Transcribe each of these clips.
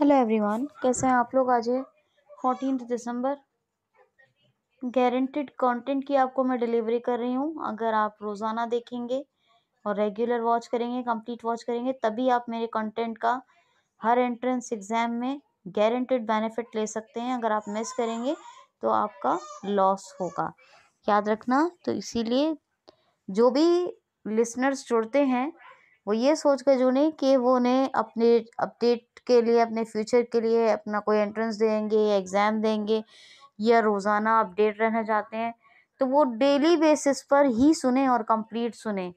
hello everyone कैसे हैं आप लोग आज है फोर्टीन दिसंबर गारंटेड कंटेंट की आपको मैं डिलीवरी कर रही हूँ अगर आप रोज़ाना देखेंगे और रेगुलर वॉच करेंगे कंप्लीट वॉच करेंगे तभी आप मेरे कंटेंट का हर एंट्रेंस एग्ज़ाम में गारंटेड बेनिफिट ले सकते हैं अगर आप मिस करेंगे तो आपका लॉस होगा याद रखना तो इसीलिए जो भी लिसनर्स जुड़ते हैं वो ये सोच कर जो नहीं कि वो उन्हें अपने अपडेट के लिए अपने फ्यूचर के लिए अपना कोई एंट्रेंस देंगे या एग्ज़ाम देंगे या रोज़ाना अपडेट रहना चाहते हैं तो वो डेली बेसिस पर ही सुने और कंप्लीट सुने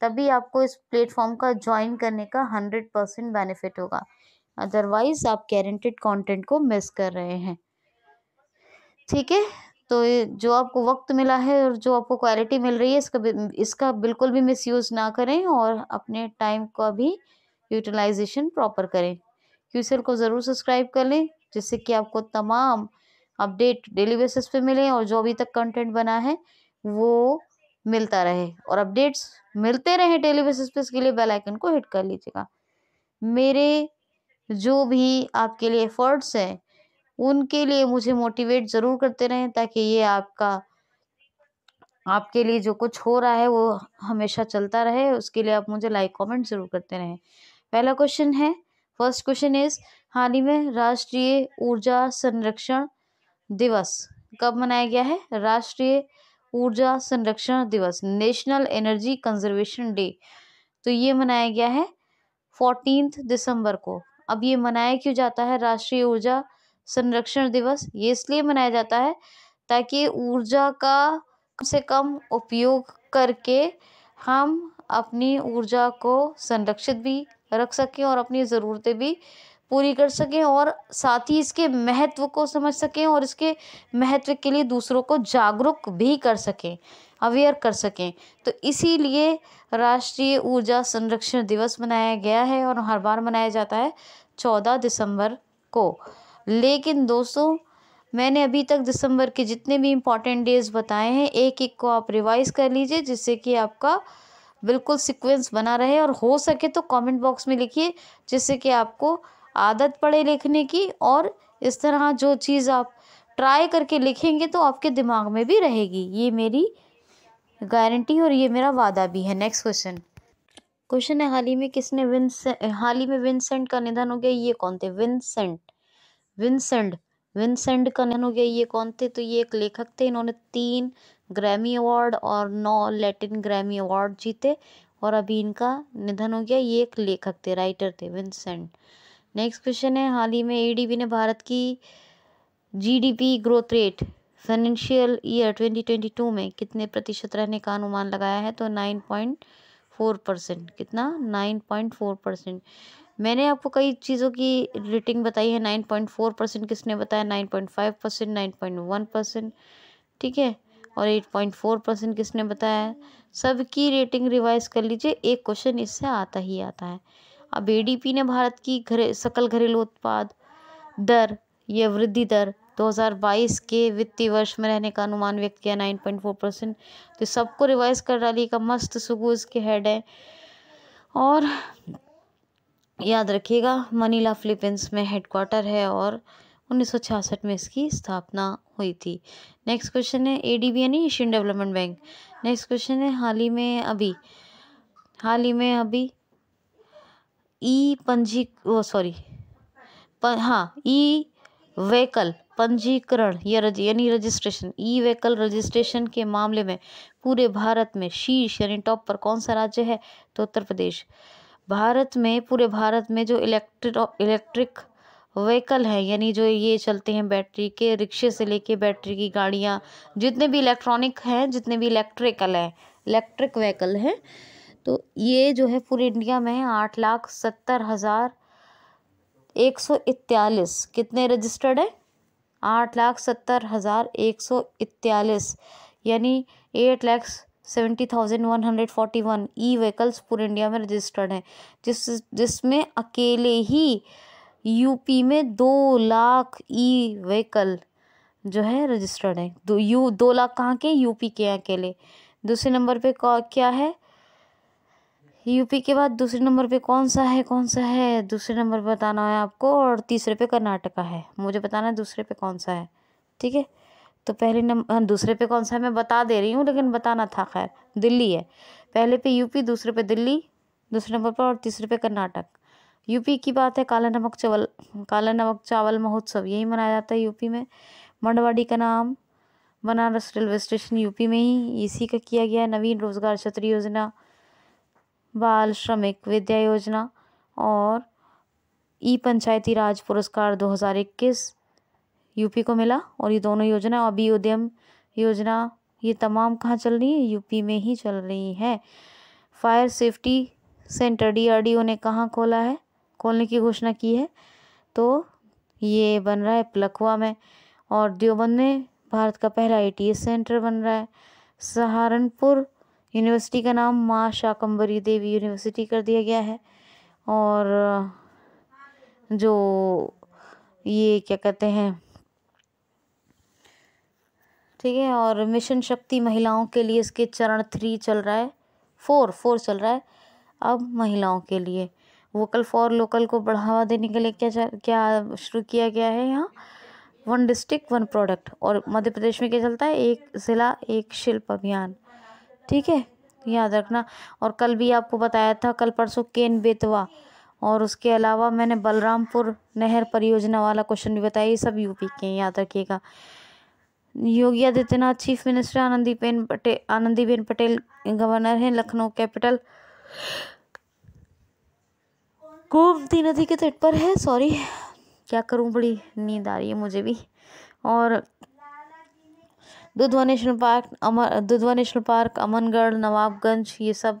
तभी आपको इस प्लेटफॉर्म का ज्वाइन करने का हंड्रेड परसेंट बेनिफिट होगा अदरवाइज़ आप गारंटेड कंटेंट को मिस कर रहे हैं ठीक है तो जो आपको वक्त मिला है और जो आपको क्वालिटी मिल रही है इसका इसका बिल्कुल भी मिसयूज़ ना करें और अपने टाइम का भी यूटिलाइजेशन प्रॉपर करें क्यूसेल को ज़रूर सब्सक्राइब कर लें जिससे कि आपको तमाम अपडेट डेली बेसिस पे मिले और जो अभी तक कंटेंट बना है वो मिलता रहे और अपडेट्स मिलते रहे डेली बेसिस पे इसके लिए बेल आइकन को हिट कर लीजिएगा मेरे जो भी आपके लिए एफर्ट्स हैं उनके लिए मुझे मोटिवेट ज़रूर करते रहें ताकि ये आपका आपके लिए जो कुछ हो रहा है वो हमेशा चलता रहे उसके लिए आप मुझे लाइक कमेंट ज़रूर करते रहें पहला क्वेश्चन है फर्स्ट क्वेश्चन इज हाल ही में राष्ट्रीय ऊर्जा संरक्षण दिवस कब मनाया गया है राष्ट्रीय ऊर्जा संरक्षण दिवस नेशनल एनर्जी कंजर्वेशन डे तो ये मनाया गया है फोर्टीन दिसंबर को अब ये मनाया क्यों जाता है राष्ट्रीय ऊर्जा संरक्षण दिवस ये इसलिए मनाया जाता है ताकि ऊर्जा का कम से कम उपयोग करके हम अपनी ऊर्जा को संरक्षित भी रख सकें और अपनी ज़रूरतें भी पूरी कर सकें और साथ ही इसके महत्व को समझ सकें और इसके महत्व के लिए दूसरों को जागरूक भी कर सकें अवेयर कर सकें तो इसीलिए राष्ट्रीय ऊर्जा संरक्षण दिवस मनाया गया है और हर बार मनाया जाता है चौदह दिसंबर को लेकिन दोस्तों मैंने अभी तक दिसंबर के जितने भी इम्पॉर्टेंट डेज़ बताए हैं एक एक को आप रिवाइज़ कर लीजिए जिससे कि आपका बिल्कुल सीक्वेंस बना रहे और हो सके तो कमेंट बॉक्स में लिखिए जिससे कि आपको आदत पड़े लिखने की और इस तरह जो चीज़ आप ट्राई करके लिखेंगे तो आपके दिमाग में भी रहेगी ये मेरी गारंटी और ये मेरा वादा भी है नेक्स्ट क्वेश्चन क्वेश्चन है हाल ही में किसने विंस हाल ही में विंसेंट का निधन हो गया ये कौन थे विंसेंट विंसेंट विंसेंट का निधन हो गया ये कौन थे तो ये एक लेखक थे इन्होंने तीन ग्रैमी अवार्ड और नौ लैटिन ग्रैमी अवार्ड जीते और अभी इनका निधन हो गया ये एक लेखक थे राइटर थे विंसेंट नेक्स्ट क्वेश्चन है हाल ही में एडीबी ने भारत की GDP growth rate financial year 2022 में कितने प्रतिशत रहने का अनुमान लगाया है तो नाइन पॉइंट फोर परसेंट कितना नाइन पॉइंट फोर परसेंट मैंने आपको कई चीज़ों की रेटिंग बताई है नाइन पॉइंट फोर परसेंट किसने बताया nine point five percent nine point one percent ठीक है और एट पॉइंट फोर परसेंट किसने बताया सबकी रेटिंग रिवाइज कर लीजिए एक क्वेश्चन इससे आता ही आता है अब ए ने भारत की घरे सकल घरेलू उत्पाद दर या वृद्धि दर 2022 के वित्तीय वर्ष में रहने का अनुमान व्यक्त किया 9.4 परसेंट तो सबको रिवाइज कर डालिएगा मस्त सुगूज के हेड है और याद रखिएगा मनीला फिलीपींस में हेडक्वार्टर है और 1966 में इसकी स्थापना हुई थी नेक्स्ट क्वेश्चन है एडीबी यानी Asian development bank next question है हाल ही में अभी हाल ही में अभी ई e पंजी वो सॉरी हाँ ई e व्हीकल पंजीकरण या रज, यानी रजिस्ट्रेशन ई व्हीकल रजिस्ट्रेशन के मामले में पूरे भारत में शीर्ष यानी टॉप पर कौन सा राज्य है तो उत्तर प्रदेश भारत में पूरे भारत में जो इलेक्ट्रिक इलेक्ट्रिक व्हीकल है यानी जो ये चलते हैं बैटरी के रिक्शे से लेके बैटरी की गाड़ियाँ जितने भी इलेक्ट्रॉनिक हैं जितने भी इलेक्ट्रिकल हैं इलेक्ट्रिक व्हीकल हैं तो ये जो है पूरे इंडिया में आठ लाख सत्तर हज़ार एक सौ इकतालीस कितने रजिस्टर्ड हैं आठ लाख सत्तर हज़ार एक सौ इकतालीस यानी eight lakhs seventy thousand one hundred forty one E vehicles पूरे इंडिया में रजिस्टर्ड हैं जिस जिसमें अकेले ही यूपी में दो लाख ई व्हीकल जो है रजिस्टर्ड हैं दो यू दो लाख कहाँ के यूपी के अकेले दूसरे नंबर पे क्या है यूपी के बाद दूसरे नंबर पे कौन सा है कौन सा है दूसरे नंबर बताना है आपको और तीसरे पे कर्नाटका है मुझे बताना है दूसरे पे कौन सा है ठीक है तो पहले नंबर हाँ, दूसरे पे कौन सा है मैं बता दे रही हूँ लेकिन बताना था खैर दिल्ली है पहले पे यूपी दूसरे पे दिल्ली दूसरे नंबर पर और तीसरे पे कर्नाटक यूपी की बात है काला नमक चावल काला नमक चावल महोत्सव यही मनाया जाता है यूपी में मंडवाड़ी का नाम बनारस रेलवे स्टेशन यूपी में ही इसी का किया गया है नवीन रोजगार छत्र योजना बाल श्रमिक विद्या योजना और ई पंचायती राज पुरस्कार दो यूपी को मिला और ये दोनों योजना अभी उद्यम योजना ये तमाम कहाँ चल रही है यूपी में ही चल रही है फायर सेफ्टी सेंटर डीआरडीओ ने कहाँ खोला है खोलने की घोषणा की है तो ये बन रहा है लखवा में और देवबंद में भारत का पहला आई सेंटर बन रहा है सहारनपुर यूनिवर्सिटी का नाम माँ शाकंबरी देवी यूनिवर्सिटी कर दिया गया है और जो ये क्या कहते हैं ठीक है और मिशन शक्ति महिलाओं के लिए इसके चरण थ्री चल रहा है फोर फोर चल रहा है अब महिलाओं के लिए वोकल फॉर लोकल को बढ़ावा देने के लिए क्या क्या शुरू किया गया है यहाँ वन डिस्ट्रिक्ट वन प्रोडक्ट और मध्य प्रदेश में क्या चलता है एक ज़िला एक शिल्प अभियान ठीक है याद रखना और कल भी आपको बताया था कल परसों केन बेतवा और उसके अलावा मैंने बलरामपुर नहर परियोजना वाला क्वेश्चन भी बताया ये सब यूपी के याद रखिएगा Yogi Adityanath chief minister Anandiben Patel Anandiben Patel governor हैं लखनऊ कैपिटल गोमती नदी के तट पर है सॉरी क्या करूं बड़ी नींद आ रही है मुझे भी और दुधवा नेशनल पार्क अमर दुधवा नेशनल पार्क अमनगढ़ नवाबगंज ये सब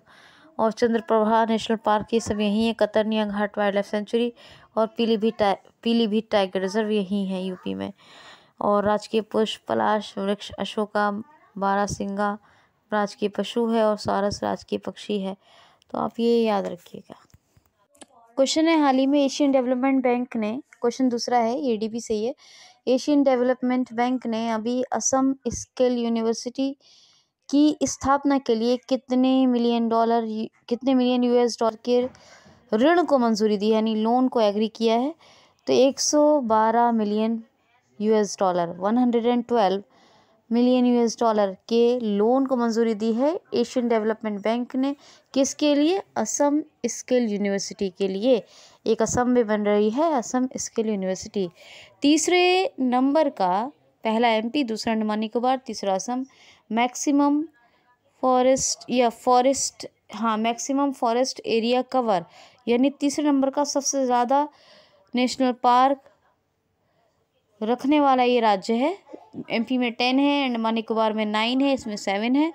और चंद्र प्रभा नेशनल पार्क ये सब यहीं है Katarniaghat wildlife sanctuary और पीलीभीत पीलीभीत टाइगर रिजर्व यहीं है यूपी में और राजकीय पुष्प पलाश वृक्ष अशोका सिंगा राजकीय पशु है और सारस राजकीय पक्षी है तो आप ये याद रखिएगा क्वेश्चन है हाल ही में एशियन डेवलपमेंट बैंक ने क्वेश्चन दूसरा है डी से ये एशियन डेवलपमेंट बैंक ने अभी असम स्किल यूनिवर्सिटी की स्थापना के लिए कितने मिलियन डॉलर कितने मिलियन यूएस डॉलर के ऋण को मंजूरी दी यानी लोन को एग्री किया है तो 112 million US dollar 112 million US dollar के लोन को मंजूरी दी है एशियन डेवलपमेंट बैंक ने किसके लिए असम स्किल यूनिवर्सिटी के लिए एक असम में बन रही है असम स्किल यूनिवर्सिटी तीसरे नंबर का पहला एमपी दूसरा अंडमान निकोबार तीसरा असम मैक्सिमम फॉरेस्ट या फॉरेस्ट हाँ मैक्सिमम फॉरेस्ट एरिया कवर यानी तीसरे नंबर का सबसे ज़्यादा नेशनल पार्क रखने वाला ये राज्य है एमपी में टेन है अंडमान निकोबार में नाइन है इसमें सेवन है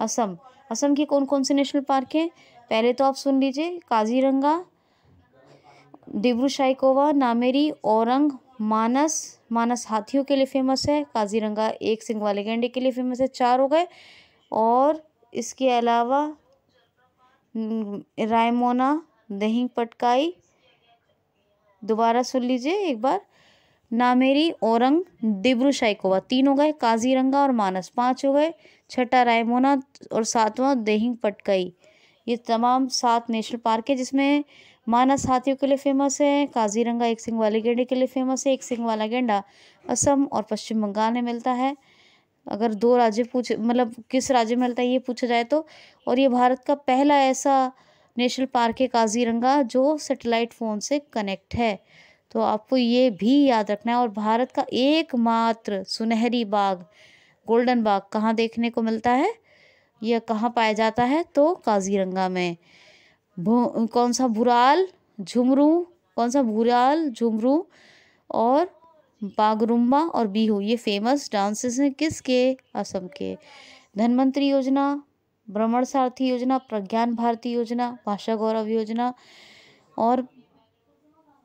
असम असम के कौन कौन से नेशनल पार्क हैं पहले तो आप सुन लीजिए काजीरंगा डिब्रू शाइकोवा नामेरी औरंग मानस मानस हाथियों के लिए फेमस है काजीरंगा एक सिंग वाले गेंडे के लिए फेमस है चार हो गए और इसके अलावा रायमोना दहिंग पटकाई दोबारा सुन लीजिए एक बार नामेरी औरंग दिब्रू शाइकोवा तीन हो गए काजीरंगा और मानस पाँच हो गए छठा रायमोना और सातवां देहिंग पटकई ये तमाम सात नेशनल पार्क है जिसमें मानस हाथियों के लिए फेमस है काजीरंगा एक सिंह वाले गेंडे के लिए फेमस है एक सिंह वाला गेंडा असम और पश्चिम बंगाल में मिलता है अगर दो राज्य पूछ मतलब किस राज्य में मिलता है ये पूछा जाए तो और ये भारत का पहला ऐसा नेशनल पार्क है काजीरंगा जो सेटेलाइट फ़ोन से कनेक्ट है तो आपको ये भी याद रखना है और भारत का एकमात्र सुनहरी बाग गोल्डन बाग कहाँ देखने को मिलता है यह कहाँ पाया जाता है तो काजीरंगा में भू कौन सा भुराल झुमरू कौन सा भुराल झुमरू और बागरुम्बा और बीहू ये फेमस डांसेस हैं किसके असम के धनवंतरी योजना भ्रमण सारथी योजना प्रज्ञान भारती योजना भाषा गौरव योजना और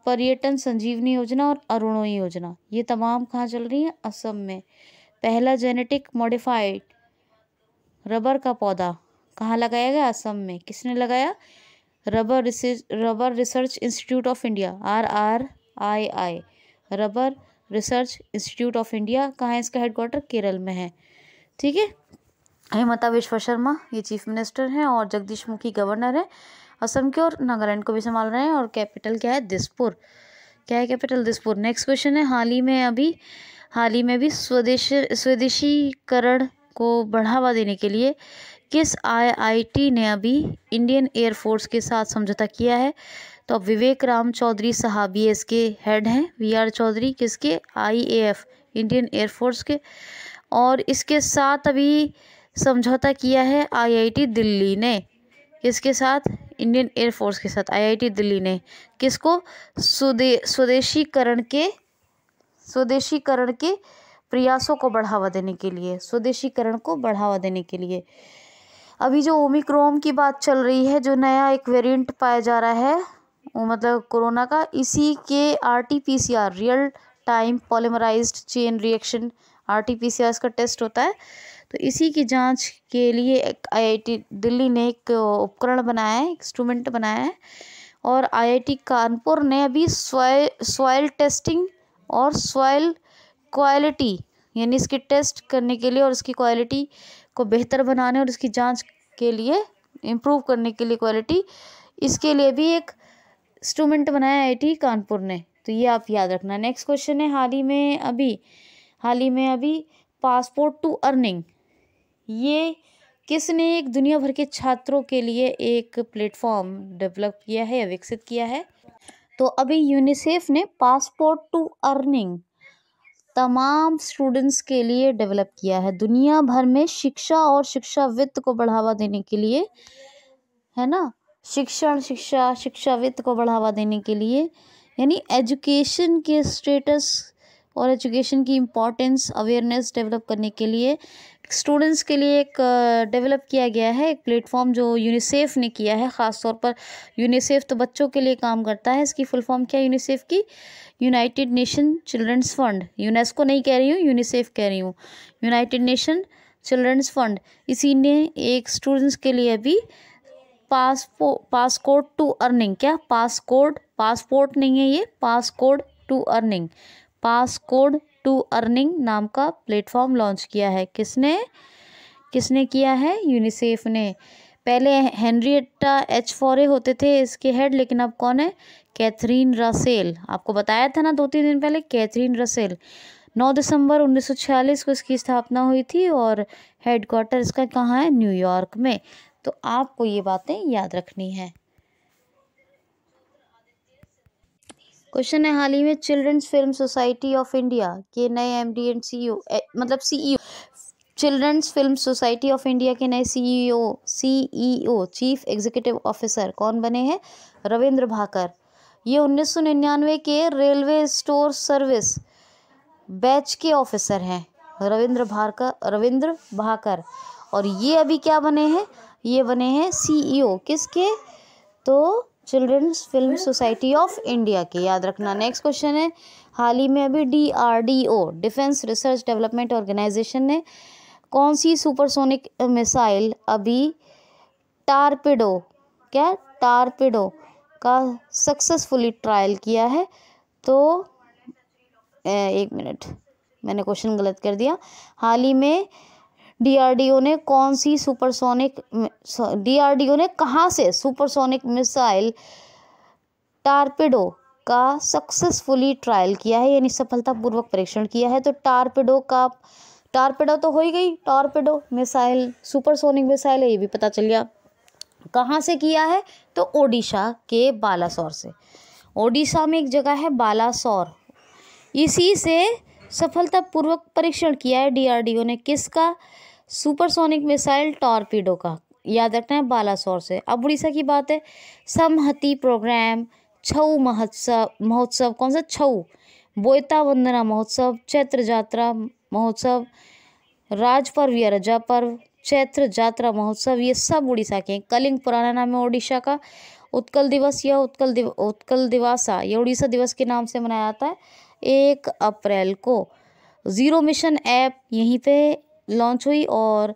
पर्यटन संजीवनी योजना और अरुणोई योजना ये तमाम कहाँ चल रही हैं असम में पहला जेनेटिक मॉडिफाइड रबर का पौधा कहाँ लगाया गया असम में किसने लगाया rubber rubber research institute of India R R I I rubber research institute of India कहाँ है इसका हेडक्वार्टर केरल में है ठीक है हेमता विश्व शर्मा ये चीफ मिनिस्टर हैं और जगदीश मुखी गवर्नर हैं असम के और नागालैंड को भी संभाल रहे हैं और कैपिटल क्या है दिसपुर क्या है कैपिटल दिसपुर नेक्स्ट क्वेश्चन है हाल ही में अभी हाल ही में भी स्वदेश स्वदेशीकरण को बढ़ावा देने के लिए किस आईआईटी ने अभी इंडियन एयरफोर्स के साथ समझौता किया है तो अब विवेक राम चौधरी साहब ये इसके हेड हैं वी आर चौधरी किसके आईएएफ इंडियन एयरफोर्स के और इसके साथ अभी समझौता किया है आईआईटी दिल्ली ने किसके साथ इंडियन एयरफोर्स के साथ आईआईटी दिल्ली ने किसको स्वदे स्वदेशीकरण के स्वदेशीकरण के प्रयासों को बढ़ावा देने के लिए स्वदेशीकरण को बढ़ावा देने के लिए अभी जो ओमिक्रोम की बात चल रही है जो नया एक वेरिएंट पाया जा रहा है वो मतलब कोरोना का इसी के R T P C R real time polymerised chain reaction R T P C R इसका टेस्ट होता है तो इसी की जांच के लिए एक आईआईटी दिल्ली ने एक उपकरण बनाया है इंस्ट्रूमेंट बनाया है और आईआईटी कानपुर ने अभी सॉयल टेस्टिंग और सॉयल क्वालिटी यानी इसके टेस्ट करने के लिए और इसकी क्वालिटी को बेहतर बनाने और इसकी जांच के लिए इम्प्रूव करने के लिए क्वालिटी इसके लिए भी एक इंस्ट्रूमेंट बनाया आई कानपुर ने तो ये आप याद रखना नेक्स्ट क्वेश्चन है हाल ही में अभी हाल ही में अभी पासपोर्ट टू अर्निंग ये किसने एक दुनिया भर के छात्रों के लिए एक प्लेटफॉर्म डेवलप किया है या विकसित किया है तो अभी यूनिसेफ ने पासपोर्ट टू अर्निंग तमाम स्टूडेंट्स के लिए डेवलप किया है दुनिया भर में शिक्षा और शिक्षा वित्त को बढ़ावा देने के लिए है ना शिक्षण शिक्षा शिक्षा वित्त को बढ़ावा देने के लिए यानी एजुकेशन के स्टेटस और एजुकेशन की इम्पोर्टेंस अवेयरनेस डेवलप करने के लिए स्टूडेंट्स के लिए एक डेवलप किया गया है एक प्लेटफॉर्म जो यूनिसेफ ने किया है ख़ास तौर पर यूनिसेफ तो बच्चों के लिए काम करता है इसकी फुल फॉर्म क्या है यूनिसेफ की United Nation Children's Fund UNESCO नहीं कह रही हूँ यूनिसेफ कह रही हूँ यूनाइटेड नेशन चिल्ड्रंस फंड इसी ने एक स्टूडेंट्स के लिए भी पासपो पासपोर्ट टू अर्निंग क्या पासकोड पासपोर्ट नहीं है ये passcode to earning passcode to earning नाम का प्लेटफॉर्म लॉन्च किया है किसने किसने किया है यूनिसेफ ने पहले हेनरीटा एच फॉरे होते थे इसके हेड लेकिन अब कौन है कैथरीन रसेल आपको बताया था ना दो तीन दिन पहले कैथरीन रसेल 9 दिसंबर 1946 को इसकी स्थापना हुई थी और हेडक्वार्टर इसका कहाँ है न्यूयॉर्क में तो आपको ये बातें याद रखनी है क्वेश्चन है हाल ही में Children's Film Society of India के नए एम डी एंड सी मतलब CEO e Children's Film Society of India के नए CEO CEO chief executive officer कौन बने हैं रविंद्र भाकर ये उन्नीस के रेलवे स्टोर सर्विस बैच के ऑफिसर हैं रविंद्र भाकर रविंद्र भाकर और ये अभी क्या बने हैं ये बने हैं सीईओ e किसके तो Children's Film Society of India की याद रखना नेक्स्ट क्वेश्चन है हाल ही में अभी D R D O Defence Research Development Organisation ने कौन सी सुपरसोनिक मिसाइल अभी टारपिडो क्या टारपिडो का सक्सेसफुली ट्रायल किया है तो एक मिनट मैंने क्वेश्चन गलत कर दिया हाल ही में डीआरडीओ ने कौन सी सुपरसोनिक डीआरडीओ ने कहाँ से सुपरसोनिक मिसाइल टारपेडो का सक्सेसफुली ट्रायल किया है यानी सफलतापूर्वक परीक्षण किया है तो टारपेडो का टारपेडो तो हो ही गई टारपेडो मिसाइल सुपरसोनिक मिसाइल है ये भी पता चल गया कहाँ से किया है तो ओडिशा के बालासोर से ओडिशा में एक जगह है बालासोर इसी से सफलतापूर्वक परीक्षण किया है डीआरडीओ ने किसका सुपरसोनिक मिसाइल टॉर्पीडो का याद रखना है बालासोर से अब उड़ीसा की बात है समहति प्रोग्राम छऊ महोत्सव महोत्सव कौन सा छऊ बोयता वंदना महोत्सव चैत्र यात्रा महोत्सव राज पर्व या रजा पर्व चैत्र यात्रा महोत्सव ये सब उड़ीसा के हैं कलिंग पुराना नाम है उड़ीसा का उत्कल दिवस या उत्कल दिव उत्कल दिवासा या उड़ीसा दिवस के नाम से मनाया जाता है एक अप्रैल को ज़ीरो मिशन ऐप यहीं पे लॉन्च हुई और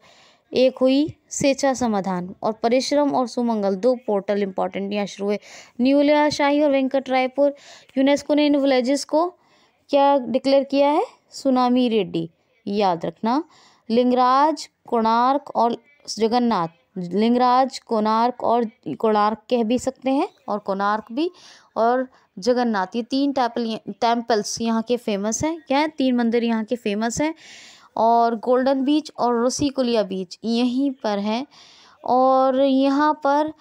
एक हुई सेचा समाधान और परिश्रम और सुमंगल दो पोर्टल इंपॉर्टेंट यहाँ शुरू हुए न्यूलिया शाही और वेंकट रायपुर यूनेस्को ने इन विलेजेस को क्या डिक्लेयर किया है सुनामी रेड्डी याद रखना लिंगराज कोणार्क और जगन्नाथ लिंगराज कोणार्क और कोणार्क कह भी सकते हैं और कोणार्क भी और जगन्नाथ ये तीन टैपल टेम्पल्स यहाँ के फेमस हैं क्या है तीन मंदिर यहाँ के फेमस हैं और गोल्डन बीच और रसीकुलिया बीच यहीं पर है और यहाँ पर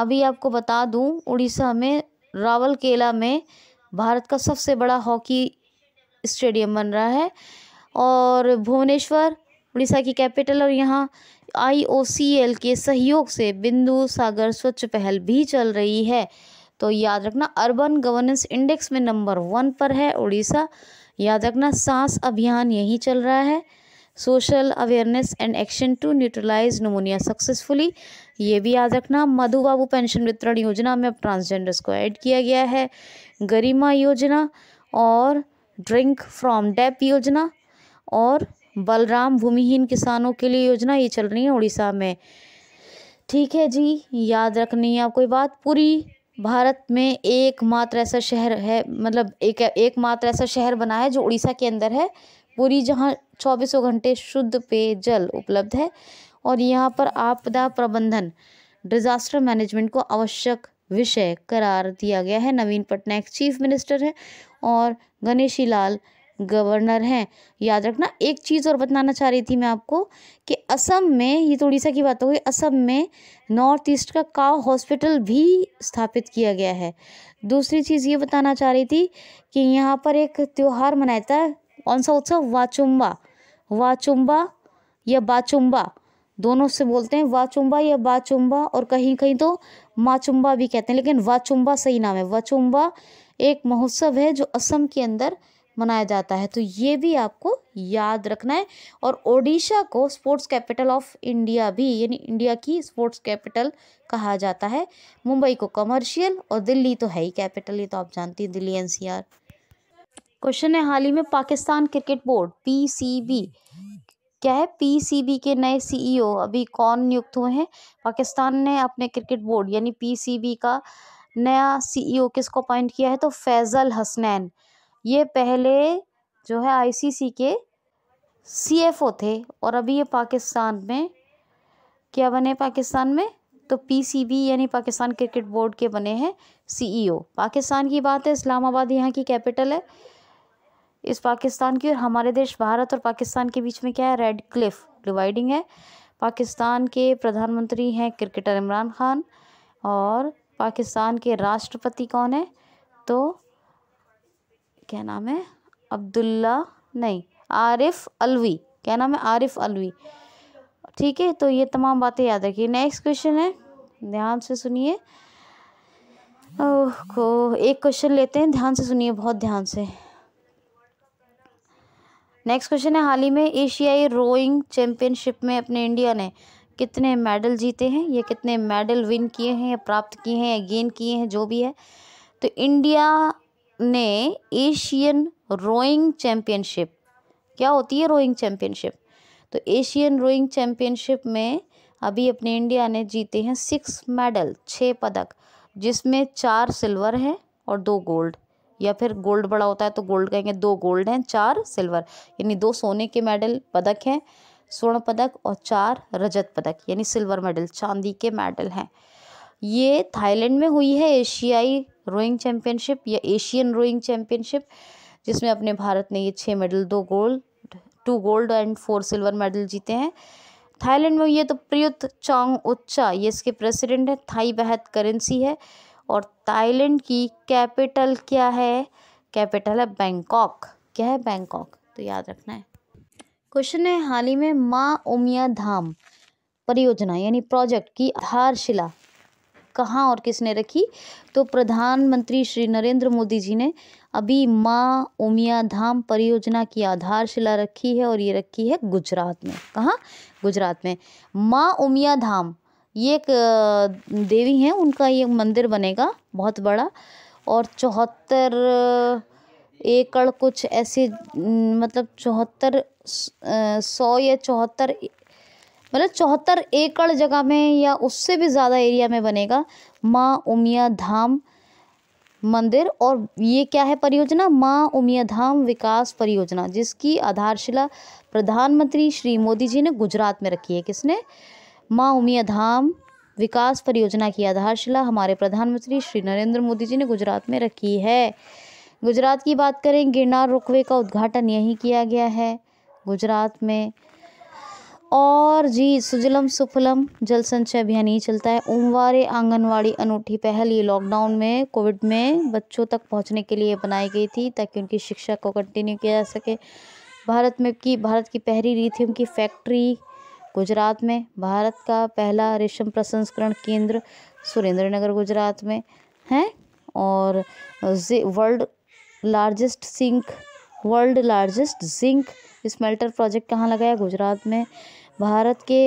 अभी आपको बता दूँ उड़ीसा में रावलकेला में भारत का सबसे बड़ा हॉकी स्टेडियम बन रहा है और भुवनेश्वर उड़ीसा की कैपिटल और यहाँ आईओसीएल के सहयोग से बिंदु सागर स्वच्छ पहल भी चल रही है तो याद रखना अर्बन गवर्नेंस इंडेक्स में नंबर वन पर है उड़ीसा याद रखना सांस अभियान यही चल रहा है social awareness and action to neutralise pneumonia successfully ये भी याद रखना मधु बाबू पेंशन वितरण योजना में अब ट्रांसजेंडर्स को ऐड किया गया है गरिमा योजना और ड्रिंक फ्रॉम डेप योजना और बलराम भूमिहीन किसानों के लिए योजना ये चल रही है उड़ीसा में ठीक है जी याद रखनी है आपको बात पूरी भारत में एकमात्र ऐसा शहर है मतलब एक एकमात्र ऐसा शहर बना है जो उड़ीसा के अंदर है पूरी जहाँ चौबीसों घंटे शुद्ध पेयजल उपलब्ध है और यहाँ पर आपदा प्रबंधन डिज़ास्टर मैनेजमेंट को आवश्यक विषय करार दिया गया है नवीन पटनायक चीफ मिनिस्टर हैं और गणेशी लाल गवर्नर हैं याद रखना एक चीज़ और बताना चाह रही थी मैं आपको कि असम में ये तो उड़ीसा की बात हो गई असम में नॉर्थ ईस्ट का काव हॉस्पिटल भी स्थापित किया गया है दूसरी चीज़ ये बताना चाह रही थी कि यहाँ पर एक त्यौहार मनाया था कौन सा उत्सव वाचुम्बा वाचुम्बा या बाचुम्बा दोनों से बोलते हैं वाचुम्बा या बाचुम्बा और कहीं कहीं तो माचुम्बा भी कहते हैं लेकिन वाचुम्बा सही नाम है वाचुम्बा एक महोत्सव है जो असम के अंदर मनाया जाता है तो ये भी आपको याद रखना है और ओडिशा को स्पोर्ट्स कैपिटल ऑफ इंडिया भी यानी इंडिया की स्पोर्ट्स कैपिटल कहा जाता है मुंबई को कमर्शियल और दिल्ली तो है ही कैपिटल ये तो आप जानती हैं दिल्ली एनसीआर क्वेश्चन है हाल ही में पाकिस्तान क्रिकेट बोर्ड पीसीबी क्या है पीसीबी के नए सीईओ अभी कौन नियुक्त हुए हैं पाकिस्तान ने अपने क्रिकेट बोर्ड यानी पीसीबी का नया सीईओ किसको अपॉइंट किया है तो फैज़ल हसनैन ये पहले जो है आईसीसी के सीएफओ थे और अभी ये पाकिस्तान में क्या बने पाकिस्तान में तो पीसीबी यानी पाकिस्तान क्रिकेट बोर्ड के बने हैं सीईओ पाकिस्तान की बात है इस्लामाबाद यहाँ की कैपिटल है इस पाकिस्तान की और हमारे देश भारत और पाकिस्तान के बीच में क्या है रेड क्लिफ डिवाइडिंग है पाकिस्तान के प्रधानमंत्री हैं क्रिकेटर इमरान खान और पाकिस्तान के राष्ट्रपति कौन है तो क्या नाम है अब्दुल्ला नहीं आरिफ अलवी क्या नाम है आरिफ अलवी ठीक है तो ये तमाम बातें याद रखिए नेक्स्ट क्वेश्चन है ध्यान से सुनिए ओह एक क्वेश्चन लेते हैं ध्यान से सुनिए बहुत ध्यान से नेक्स्ट क्वेश्चन है हाल ही में एशियाई रोइंग चैंपियनशिप में अपने इंडिया ने कितने मेडल जीते हैं या कितने मेडल विन किए हैं या प्राप्त किए हैं या गेन किए हैं जो भी है तो इंडिया ने एशियन रोइंग चैम्पियनशिप क्या होती है रोइंग चैम्पियनशिप तो एशियन रोइंग चैम्पियनशिप में अभी अपने इंडिया ने जीते हैं सिक्स मेडल छः पदक जिसमें चार सिल्वर हैं और दो गोल्ड या फिर गोल्ड बड़ा होता है तो गोल्ड कहेंगे दो गोल्ड हैं चार सिल्वर यानी दो सोने के मेडल पदक हैं स्वर्ण पदक और चार रजत पदक यानी सिल्वर मेडल चांदी के मेडल हैं ये थाईलैंड में हुई है एशियाई रोइंग चैम्पियनशिप या एशियन रोइंग चैम्पियनशिप जिसमें अपने भारत ने ये छः मेडल दो gold two gold and four silver medal जीते हैं थाईलैंड में ये तो प्रियुत चांग उच्चा ये इसके प्रेसिडेंट हैं थाई बहत करेंसी है और थाईलैंड की कैपिटल क्या है कैपिटल है बैंकॉक क्या है बैंकॉक तो याद रखना है क्वेश्चन है हाल ही में माँ उमिया धाम परियोजना यानी प्रोजेक्ट की आधारशिला कहाँ और किसने रखी तो प्रधानमंत्री श्री नरेंद्र मोदी जी ने अभी माँ उमिया धाम परियोजना की आधारशिला रखी है और ये रखी है गुजरात में कहाँ गुजरात में माँ उमिया धाम ये एक देवी हैं उनका ये मंदिर बनेगा बहुत बड़ा और चौहत्तर एकड़ कुछ ऐसे मतलब चौहत्तर सौ या चौहत्तर मतलब चौहत्तर एकड़ जगह में या उससे भी ज़्यादा एरिया में बनेगा माँ उमिया धाम मंदिर और ये क्या है परियोजना माँ उमिया धाम विकास परियोजना जिसकी आधारशिला प्रधानमंत्री श्री मोदी जी ने गुजरात में रखी है किसने माँ उमिया धाम विकास परियोजना की आधारशिला हमारे प्रधानमंत्री श्री नरेंद्र मोदी जी ने गुजरात में रखी है गुजरात की बात करें गिरनार रोकवे का उद्घाटन यहीं किया गया है गुजरात में और जी सुजलम सुफलम जल संचय अभियान ही चलता है उमवारे आंगनवाड़ी अनूठी पहल ये लॉकडाउन में कोविड में बच्चों तक पहुंचने के लिए बनाई गई थी ताकि उनकी शिक्षा को कंटिन्यू किया जा सके भारत में की भारत की पहली लिथियम की फैक्ट्री गुजरात में भारत का पहला रेशम प्रसंस्करण केंद्र सुरेंद्रनगर गुजरात में है और world largest zinc world largest zinc smelter project कहाँ लगाया गुजरात में भारत के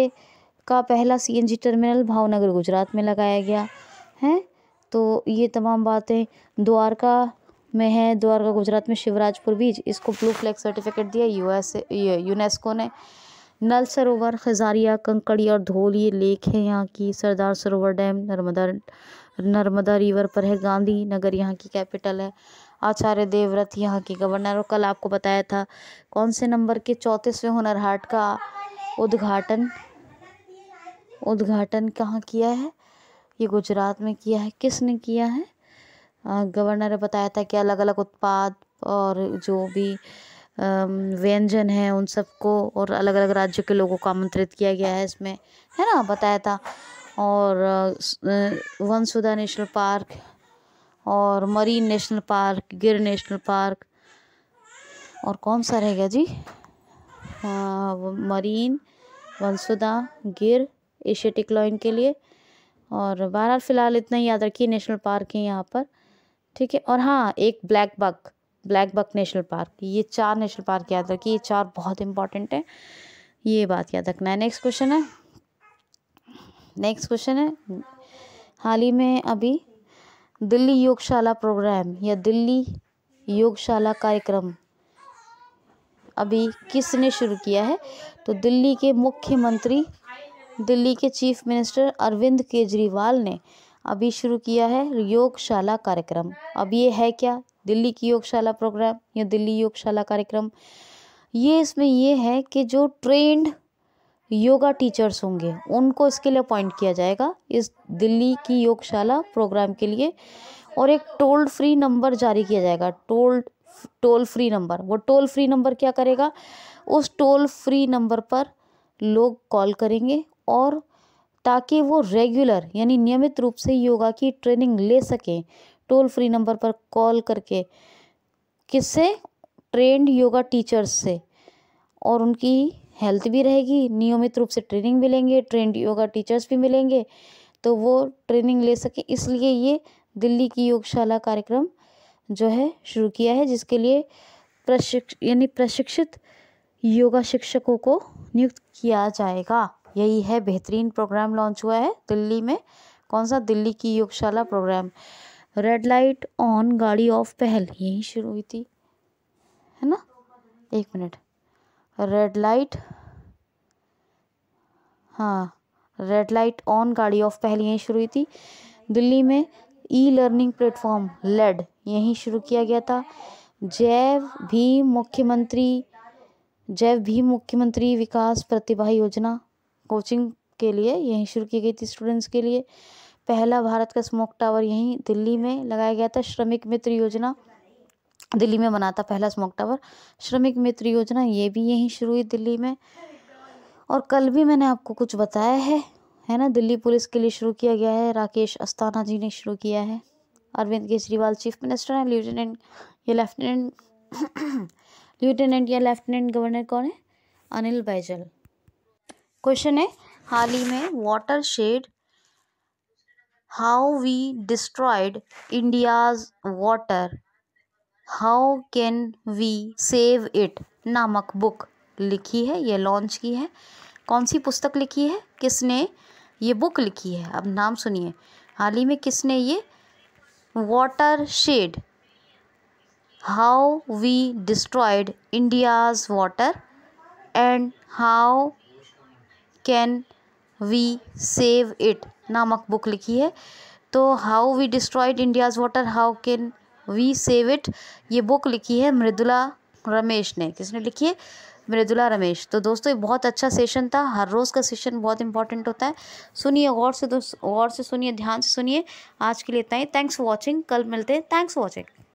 का पहला सीएनजी टर्मिनल भावनगर गुजरात में लगाया गया है तो ये तमाम बातें द्वारका में है द्वारका गुजरात में शिवराजपुर बीच इसको ब्लू फ्लैग सर्टिफिकेट दिया यूएस यूनेस्को ने नल सरोवर खजारिया कंकड़ी और धोल ये लेक है यहाँ की सरदार सरोवर डैम नर्मदा नर्मदा रिवर पर है गांधी नगर यहाँ की कैपिटल है आचार्य देवव्रत यहाँ के गवर्नर और कल आपको बताया था कौन से नंबर के चौंतीसवें हुनर हाट का उद्घाटन उद्घाटन कहाँ किया है ये गुजरात में किया है किसने किया है गवर्नर ने बताया था कि अलग अलग उत्पाद और जो भी व्यंजन हैं उन सबको और अलग अलग राज्यों के लोगों को आमंत्रित किया गया है इसमें है ना बताया था और वंसुधा नेशनल पार्क और marine national park Gir national park और कौन सा रहेगा जी आ, मरीन वंसुधा गिर एशियाटिक लॉइन के लिए और बहरहाल फ़िलहाल इतना ही याद रखिए नेशनल पार्क है यहाँ पर ठीक है और हाँ एक blackbuck blackbuck national park ये चार नेशनल पार्क याद रखिए ये चार बहुत इंपॉर्टेंट है ये बात याद रखना है नेक्स्ट क्वेश्चन है नेक्स्ट क्वेश्चन है हाल ही में अभी दिल्ली योगशाला प्रोग्राम या दिल्ली योगशाला कार्यक्रम अभी किसने शुरू किया है तो दिल्ली के मुख्यमंत्री दिल्ली के चीफ मिनिस्टर अरविंद केजरीवाल ने अभी शुरू किया है योगशाला कार्यक्रम अब ये है क्या दिल्ली की योगशाला प्रोग्राम या दिल्ली योगशाला कार्यक्रम ये इसमें ये है कि जो ट्रेंड योगा टीचर्स होंगे उनको इसके लिए अपॉइंट किया जाएगा इस दिल्ली की योगशाला प्रोग्राम के लिए और एक टोल फ्री नंबर जारी किया जाएगा टोल टोल फ्री नंबर वो टोल फ्री नंबर क्या करेगा उस टोल फ्री नंबर पर लोग कॉल करेंगे और ताकि वो रेगुलर यानी नियमित रूप से योगा की ट्रेनिंग ले सकें टोल फ्री नंबर पर कॉल करके किससे ट्रेंड योगा टीचर्स से और उनकी हेल्थ भी रहेगी नियमित रूप से ट्रेनिंग मिलेंगे ट्रेंड योगा टीचर्स भी मिलेंगे तो वो ट्रेनिंग ले सके इसलिए ये दिल्ली की योगशाला कार्यक्रम जो है शुरू किया है जिसके लिए प्रशिक्ष यानी प्रशिक्षित योगा शिक्षकों को नियुक्त किया जाएगा यही है बेहतरीन प्रोग्राम लॉन्च हुआ है दिल्ली में कौन सा दिल्ली की Yogshala programme red light on गाड़ी ऑफ पहल यही शुरू हुई थी है ना एक मिनट रेड लाइट हाँ रेड लाइट ऑन गाड़ी ऑफ पहल यहीं शुरू हुई थी दिल्ली में ई लर्निंग प्लेटफॉर्म लेड यहीं शुरू किया गया था जैव भीम मुख्यमंत्री जैव भीम मुख्यमंत्री विकास प्रतिभा योजना कोचिंग के लिए यहीं शुरू की गई थी स्टूडेंट्स के लिए पहला भारत का स्मोक टावर यहीं दिल्ली में लगाया गया था श्रमिक मित्र योजना दिल्ली में बना था पहला स्मोक टावर श्रमिक मित्र योजना ये भी यहीं शुरू हुई दिल्ली में और कल भी मैंने आपको कुछ बताया है है ना दिल्ली पुलिस के लिए शुरू किया गया है राकेश अस्थाना जी ने शुरू किया है अरविंद केजरीवाल चीफ मिनिस्टर हैं लेफ्टिनेंट या लेफ्टिनेंट लेफ्टिनेंट या लेफ्टिनेंट गवर्नर कौन है अनिल बैजल क्वेश्चन है हाल ही में watershed how we destroyed India's water how can we save it नामक बुक लिखी है ये लॉन्च की है कौन सी पुस्तक लिखी है किसने ये बुक लिखी है अब नाम सुनिए हाल ही में किसने ये watershed how we destroyed India's water and how can we save it नामक बुक लिखी है तो how we destroyed India's water how can we save it ये बुक लिखी है मृदुला रमेश ने किसने लिखी है मृदुला रमेश तो दोस्तों ये बहुत अच्छा सेशन था हर रोज़ का सेशन बहुत इंपॉर्टेंट होता है सुनिए गौर से दोस्त गौर से सुनिए ध्यान से सुनिए आज के लिए इतना ही थैंक्स फॉर वॉचिंग कल मिलते हैं थैंक्स फॉर वॉचिंग